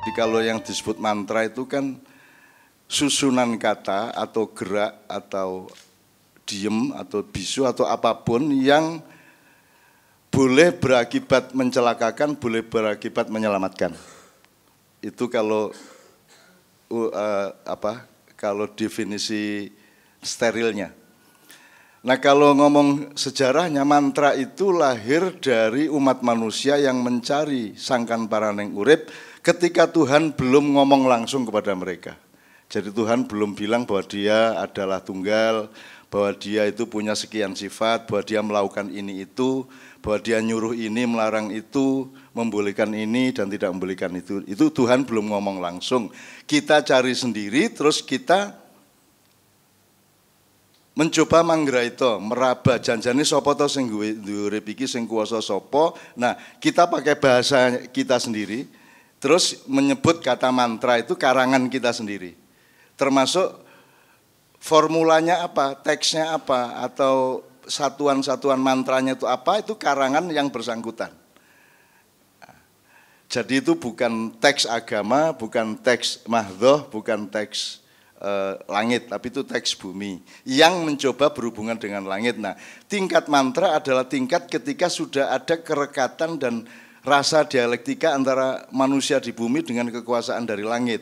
Jadi kalau yang disebut mantra itu kan susunan kata atau gerak atau diem atau bisu atau apapun yang boleh berakibat mencelakakan, boleh berakibat menyelamatkan. Itu kalau uh, apa? Kalau definisi sterilnya. Nah kalau ngomong sejarahnya mantra itu lahir dari umat manusia yang mencari sangkan paraneng urip ketika Tuhan belum ngomong langsung kepada mereka. Jadi Tuhan belum bilang bahwa dia adalah tunggal, bahwa dia itu punya sekian sifat, bahwa dia melakukan ini itu, bahwa dia nyuruh ini, melarang itu, membolehkan ini dan tidak membolehkan itu. Itu Tuhan belum ngomong langsung. Kita cari sendiri terus kita mencoba itu meraba janjane sapa to sing urip iki sing kuasa sapa nah kita pakai bahasa kita sendiri terus menyebut kata mantra itu karangan kita sendiri termasuk formulanya apa teksnya apa atau satuan-satuan mantranya itu apa itu karangan yang bersangkutan jadi itu bukan teks agama bukan teks mahdoh bukan teks Eh, langit, tapi itu teks bumi yang mencoba berhubungan dengan langit. Nah, tingkat mantra adalah tingkat ketika sudah ada kerekatan dan rasa dialektika antara manusia di bumi dengan kekuasaan dari langit.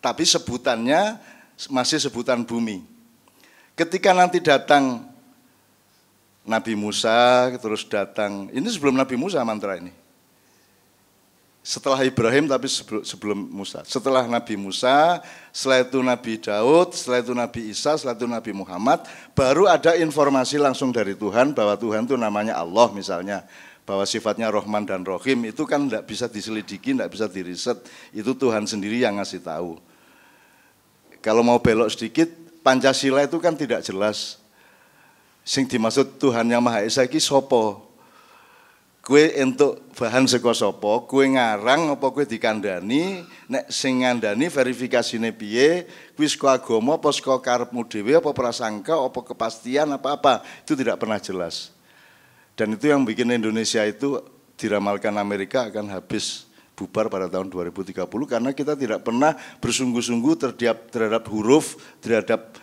Tapi sebutannya masih sebutan bumi. Ketika nanti datang Nabi Musa, terus datang, ini sebelum Nabi Musa mantra ini setelah Ibrahim tapi sebelum Musa. Setelah Nabi Musa, setelah itu Nabi Daud, setelah itu Nabi Isa, setelah itu Nabi Muhammad, baru ada informasi langsung dari Tuhan bahwa Tuhan itu namanya Allah misalnya, bahwa sifatnya Rohman dan Rohim itu kan tidak bisa diselidiki, tidak bisa diriset, itu Tuhan sendiri yang ngasih tahu. Kalau mau belok sedikit, Pancasila itu kan tidak jelas. Sing dimaksud Tuhan yang Maha Esa ini sopo, Kue untuk bahan sekosopo, sopo, Kue ngarang apa kue dikandani? Nek singandani verifikasi verifikasine piye? kue saka agama apa saka karepmu apa prasangka apa kepastian apa-apa? Itu tidak pernah jelas. Dan itu yang bikin Indonesia itu diramalkan Amerika akan habis bubar pada tahun 2030 karena kita tidak pernah bersungguh-sungguh terhadap terhadap huruf, terhadap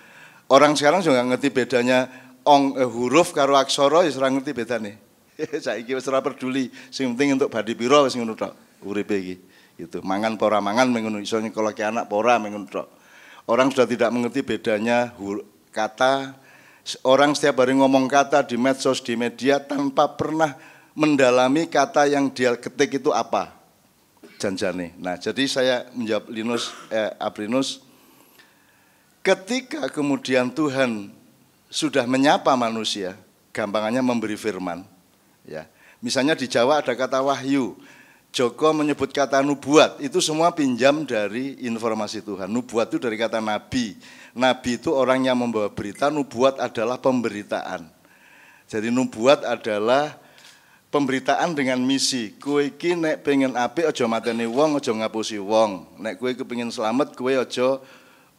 orang sekarang juga ngerti bedanya ong eh, huruf karo aksoro, ya ngerti bedanya. Saiki wis ora peduli, sing penting untuk badi pira wis ngono tok uripe iki. Gitu. Mangan pora ora mangan mengono iso nyekolahke anak pora ora mengono Orang sudah tidak mengerti bedanya kata orang setiap hari ngomong kata di medsos di media tanpa pernah mendalami kata yang dia ketik itu apa janjane. Nah, jadi saya menjawab Linus eh, Abrinus ketika kemudian Tuhan sudah menyapa manusia, gampangannya memberi firman. Ya. Misalnya di Jawa ada kata wahyu. Joko menyebut kata nubuat, itu semua pinjam dari informasi Tuhan. Nubuat itu dari kata nabi. Nabi itu orang yang membawa berita, nubuat adalah pemberitaan. Jadi nubuat adalah pemberitaan dengan misi. Kue iki nek pengen apik aja mateni wong, aja ngapusi wong. Nek kue kepengin selamat, kue ojo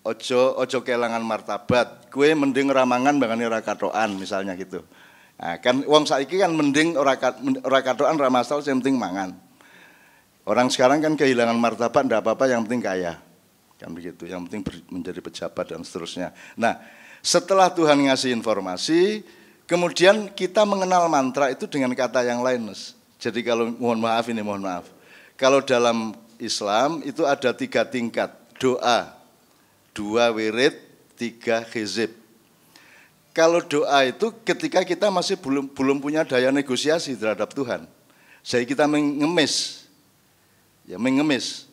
ojo ojo kelangan martabat. Kue mending ramangan bangani rakatoan misalnya gitu. Nah, kan uang saiki kan mending ora kadoan katokan ora masalah yang penting mangan. Orang sekarang kan kehilangan martabat ndak apa-apa yang penting kaya. Kan begitu, yang penting menjadi pejabat dan seterusnya. Nah, setelah Tuhan ngasih informasi, kemudian kita mengenal mantra itu dengan kata yang lain, Jadi kalau mohon maaf ini mohon maaf. Kalau dalam Islam itu ada tiga tingkat. Doa, dua wirid, tiga khizib. Kalau doa itu ketika kita masih belum belum punya daya negosiasi terhadap Tuhan. Jadi kita mengemis. Ya mengemis.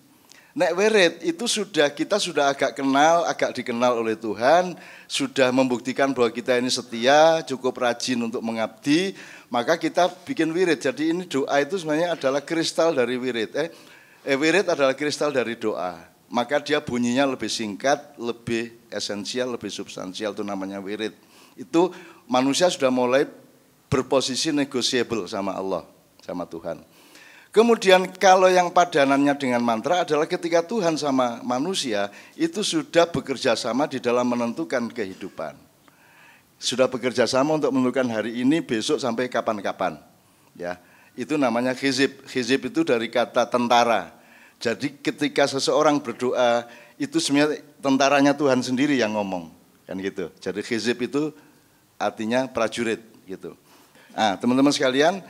Nek weret itu sudah kita sudah agak kenal, agak dikenal oleh Tuhan, sudah membuktikan bahwa kita ini setia, cukup rajin untuk mengabdi, maka kita bikin wirid. Jadi ini doa itu sebenarnya adalah kristal dari wirid. Eh, eh wirid adalah kristal dari doa. Maka dia bunyinya lebih singkat, lebih esensial, lebih substansial itu namanya wirid itu manusia sudah mulai berposisi negosiable sama Allah, sama Tuhan. Kemudian kalau yang padanannya dengan mantra adalah ketika Tuhan sama manusia itu sudah bekerja sama di dalam menentukan kehidupan. Sudah bekerja sama untuk menentukan hari ini, besok sampai kapan-kapan. Ya, itu namanya khizib. Khizib itu dari kata tentara. Jadi ketika seseorang berdoa itu sebenarnya tentaranya Tuhan sendiri yang ngomong kan gitu. Jadi khizib itu artinya prajurit gitu. Nah, teman-teman sekalian,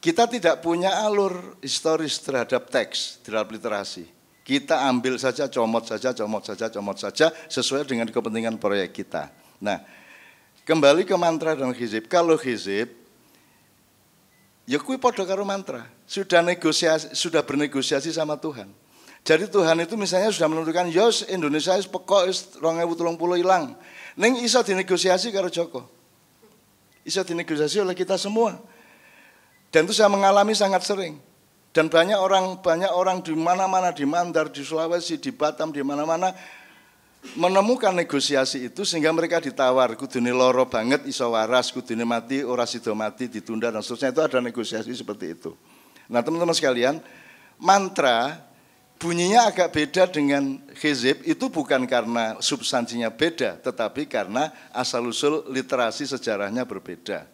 kita tidak punya alur historis terhadap teks, terhadap literasi. Kita ambil saja, comot saja, comot saja, comot saja, sesuai dengan kepentingan proyek kita. Nah, kembali ke mantra dan hizib. Kalau hizib, ya kui podo karo mantra. Sudah negosiasi, sudah bernegosiasi sama Tuhan. Jadi Tuhan itu misalnya sudah menentukan yos Indonesia is pekok is 2030 hilang. neng iso dinegosiasi karo Joko. Iso dinegosiasi oleh kita semua. Dan itu saya mengalami sangat sering. Dan banyak orang banyak orang di mana-mana di Mandar, di Sulawesi, di Batam, di mana-mana menemukan negosiasi itu sehingga mereka ditawar kudune loro banget iso waras kudune mati ora sido mati ditunda dan seterusnya itu ada negosiasi seperti itu. Nah, teman-teman sekalian, mantra bunyinya agak beda dengan hizib itu bukan karena substansinya beda, tetapi karena asal-usul literasi sejarahnya berbeda.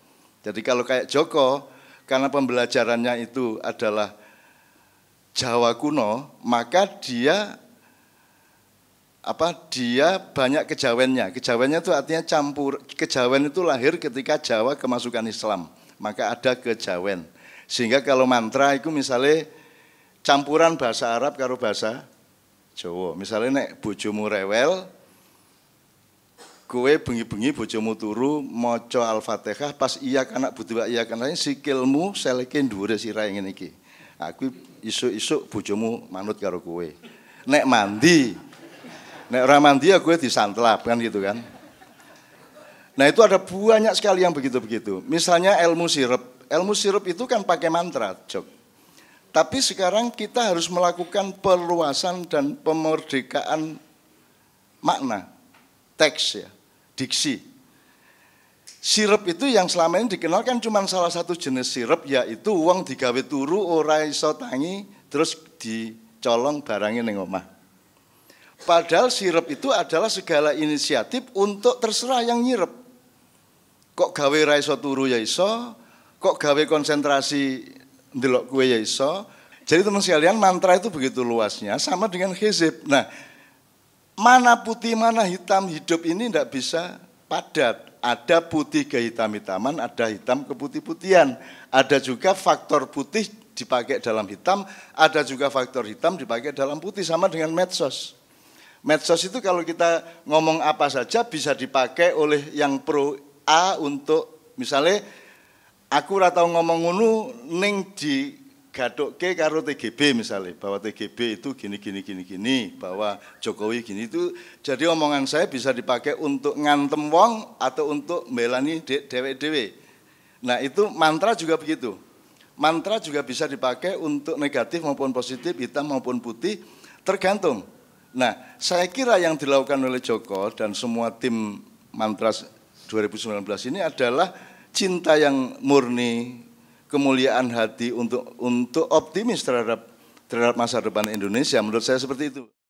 Jadi kalau kayak Joko, karena pembelajarannya itu adalah Jawa kuno, maka dia apa dia banyak kejawennya. Kejawennya itu artinya campur. Kejawen itu lahir ketika Jawa kemasukan Islam. Maka ada kejawen. Sehingga kalau mantra itu misalnya campuran bahasa Arab karo bahasa Jawa. Misalnya nek bojomu rewel, kue bengi-bengi bojomu turu maca Al-Fatihah pas iya kanak butuh iya kana sikilmu seleke dhuwure yang ngene iki. Aku isuk-isuk bojomu manut karo kue. Nek mandi, nek ora mandi ya kue disantlap kan gitu kan. Nah itu ada banyak sekali yang begitu-begitu. Misalnya ilmu sirup, Ilmu sirup itu kan pakai mantra, Jok. Tapi sekarang kita harus melakukan perluasan dan pemerdekaan makna, teks ya, diksi. Sirup itu yang selama ini dikenalkan cuma salah satu jenis sirup yaitu uang digawe turu ora iso tangi terus dicolong barangnya di omah. Padahal sirup itu adalah segala inisiatif untuk terserah yang nyirup. Kok gawe raiso turu ya iso, kok gawe konsentrasi ndelok kue ya iso. Jadi teman sekalian mantra itu begitu luasnya sama dengan hezib. Nah mana putih mana hitam hidup ini tidak bisa padat. Ada putih ke hitam-hitaman, ada hitam ke putih-putihan. Ada juga faktor putih dipakai dalam hitam, ada juga faktor hitam dipakai dalam putih sama dengan medsos. Medsos itu kalau kita ngomong apa saja bisa dipakai oleh yang pro A untuk misalnya Aku ora tau ngomong ngono ning di gadok ke karo TGB misalnya bahwa TGB itu gini gini gini gini bahwa Jokowi gini itu jadi omongan saya bisa dipakai untuk ngantem wong atau untuk melani de dewe dewe nah itu mantra juga begitu mantra juga bisa dipakai untuk negatif maupun positif hitam maupun putih tergantung nah saya kira yang dilakukan oleh Joko dan semua tim mantra 2019 ini adalah cinta yang murni, kemuliaan hati untuk untuk optimis terhadap terhadap masa depan Indonesia menurut saya seperti itu.